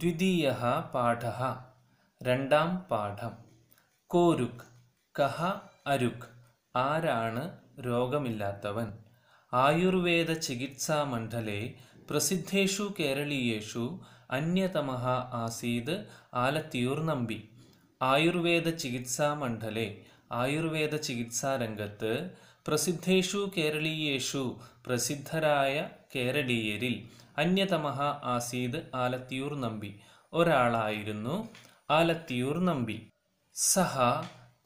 ദ്വിതീയ പാഠ രണ്ടാം പാഠം കോരുക് കഹ അരുക് ആരാണ് രോഗമില്ലാത്തവൻ ആയുർവേദ ചികിത്സാ മണ്ഡലേ പ്രസിദ്ധേഷു കേരളീയേഷു അന്യതമ ആസീത് ആലത്തിയൂർ നമ്പി ആയുർവേദ ചികിത്സാ മണ്ഡലേ ആയുർവേദ ചികിത്സാ രംഗത്ത് പ്രസിദ്ധേഷു കേരളീയേഷു പ്രസിദ്ധരായ കേരളീയരിൽ അന്യതമഹ ആസീത് ആലത്തിയൂർ നമ്പി ഒരാളായിരുന്നു ആലത്തിയൂർ നമ്പി സഹ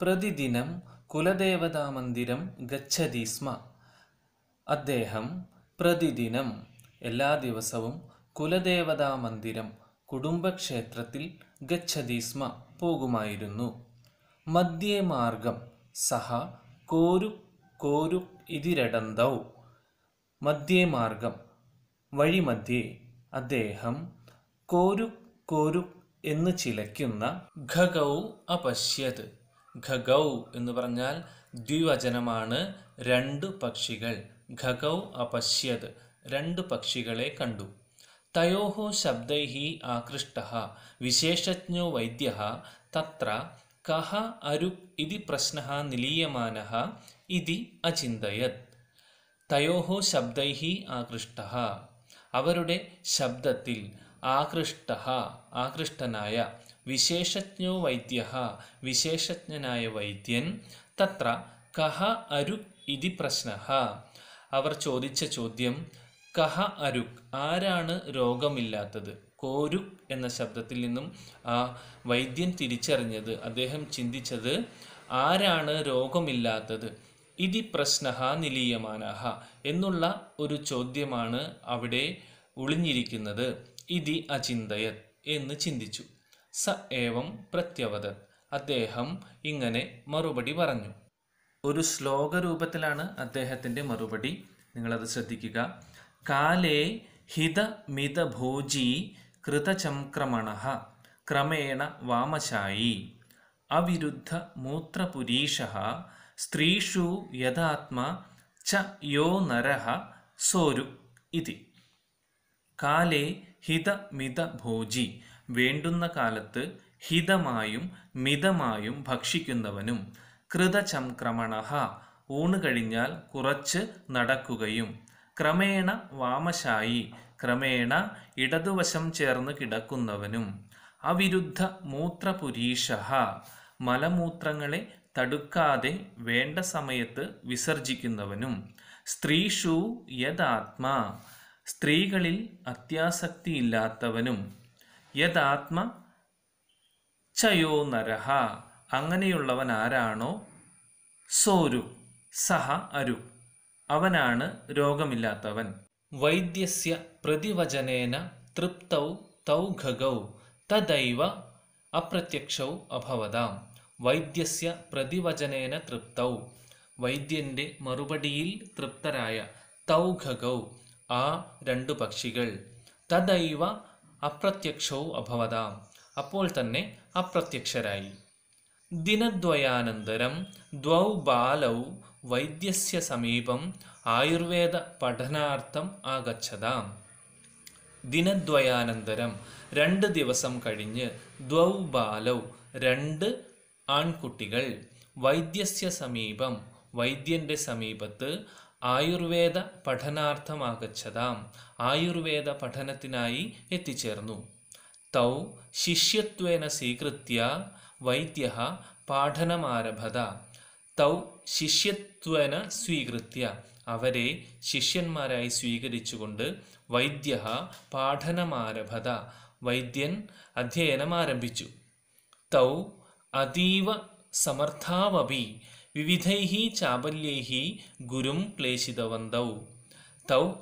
പ്രതിദിനം കുലദേവതാ മന്ദിരം ഗച്ഛതി സ്മ അദ്ദേഹം പ്രതിദിനം എല്ലാ ദിവസവും കുലദേവതാ മന്ദിരം കുടുംബക്ഷേത്രത്തിൽ ഗച്ഛതി സ്മ പോകുമായിരുന്നു മധ്യേ മാർഗം സഹ കോരു കോരു ഇതിരടന്തൗ മധ്യേ മാർഗം വഴിമധ്യേ അദ്ദേഹം കോരു കോരു എന്ന് ചിലയ്ക്കുന്ന ഖഗൗ അപശ്യത് ഖഗൗ എന്ന് പറഞ്ഞാൽ ദ്വിവചനമാണ് രണ്ട് പക്ഷികൾ ഖഗൗ അപശ്യത് രണ്ട് പക്ഷികളെ കണ്ടു തയോഹോ ശബ്ദൈ ആകൃഷ്ട വിശേഷജ്ഞോ വൈദ്യ തത്ര കഹ അരു ഇതി പ്രശ്ന നിലീയമാന ഇതി അചിന്തയത് തയോഹോ ശബ്ദൈഹി ആകൃഷ്ട അവരുടെ ശബ്ദത്തിൽ ആകൃഷ്ട ആകൃഷ്ടനായ വിശേഷജ്ഞോ വൈദ്യ വിശേഷജ്ഞനായ വൈദ്യൻ തത്ര കഹ അരു ഇതി പ്രശ്ന അവർ ചോദിച്ച ചോദ്യം കഹ അരുക് ആരാണ് രോഗമില്ലാത്തത് കോരു എന്ന ശബ്ദത്തിൽ നിന്നും ആ വൈദ്യൻ തിരിച്ചറിഞ്ഞത് അദ്ദേഹം ചിന്തിച്ചത് ആരാണ് രോഗമില്ലാത്തത് ഇതി പ്രശ്നഹ നിലീയമാനഹ എന്നുള്ള ഒരു ചോദ്യമാണ് അവിടെ ഒളിഞ്ഞിരിക്കുന്നത് ഇതി അചിന്തയത് എന്ന് ചിന്തിച്ചു സ ഏവം പ്രത്യവതത് അദ്ദേഹം ഇങ്ങനെ മറുപടി പറഞ്ഞു ഒരു ശ്ലോക രൂപത്തിലാണ് അദ്ദേഹത്തിൻ്റെ മറുപടി നിങ്ങളത് ശ്രദ്ധിക്കുക കാലേ ഹിത കൃതചംക്രമണ ക്രമേണ വാമശായി അവിരുദ്ധ മൂത്രപുരീഷ സ്ത്രീഷു യഥാത്മ ച യോ നര സോരു ഇതി കാലേ ഹിതമിത ഭോജി വേണ്ടുന്ന കാലത്ത് ഹിതമായും മിതമായും ഭക്ഷിക്കുന്നവനും കൃതചംക്രമണ ഊണ് കഴിഞ്ഞാൽ കുറച്ച് നടക്കുകയും ക്രമേണ വാമശായി ക്രമേണ ഇടതുവശം ചേർന്ന് കിടക്കുന്നവനും അവിരുദ്ധ മൂത്രപുരീഷ മലമൂത്രങ്ങളെ തടുക്കാതെ വേണ്ട സമയത്ത് വിസർജിക്കുന്നവനും സ്ത്രീഷു യഥാത്മാ സ്ത്രീകളിൽ അത്യാസക്തിയില്ലാത്തവനും യഥാത്മ ചയോ നരഹ അങ്ങനെയുള്ളവൻ ആരാണോ സോരു സഹ അരു അവനാണ് രോഗമില്ലാത്തവൻ വൈദ്യസ്യ പ്രതിവചനേന തൃപ്തൗ തൗ ഖഗൗ തദൈവ അപ്രത്യക്ഷൗ അഭവതാം വൈദ്യസ്യ പ്രതിവചനേന തൃപ്തൗ വൈദ്യന്റെ മറുപടിയിൽ തൃപ്തരായ തൗ ഖഗൗ ആ രണ്ടു പക്ഷികൾ തദൈവ അപ്രത്യക്ഷൗ അഭവതാം അപ്പോൾ തന്നെ അപ്രത്യക്ഷരായി ദിനദ്വയാനന്തരം ദ്വൗ വൈദ്യസ്യ സമീപം ആയുർവേദ പഠനാർത്ഥം ആഗച്ഛതാം ദിനദ്വയാനന്തരം രണ്ട് ദിവസം കഴിഞ്ഞ് ദ്വൗ ബാലൗ രണ്ട് ആൺകുട്ടികൾ വൈദ്യസ്യ സമീപം വൈദ്യന്റെ സമീപത്ത് ആയുർവേദ പഠനാർത്ഥം ആഗച്ഛതാം ആയുർവേദ പഠനത്തിനായി എത്തിച്ചേർന്നു തൗ ശിഷ്യത്വേന സ്വീകൃത്യ വൈദ്യ പാഠനമാരഭത തൗ ശിഷ്യത്വന സ്വീകൃത്യ അവരെ ശിഷ്യന്മാരായി സ്വീകരിച്ചുകൊണ്ട് വൈദ്യ പാഠനമാരഭത വൈദ്യൻ അധ്യയനം ആരംഭിച്ചു തൗ അതീവ സമർത്ഥാവപി വിവിധൈ ചാബല്യൈ ഗുരും ക്ലേശിതവന്തൗ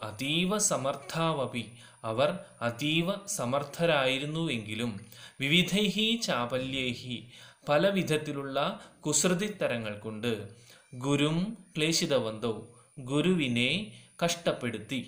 അതീവ സമർത്ഥാവപി അവർ അതീവ സമർത്ഥരായിരുന്നുവെങ്കിലും വിവിധൈഹി ചാപല്യൈഹി പല വിധത്തിലുള്ള കുസൃതിത്തരങ്ങൾ കൊണ്ട് ഗുരും ക്ലേശിതവന്തൗ ഗുരുവിനെ കഷ്ടപ്പെടുത്തി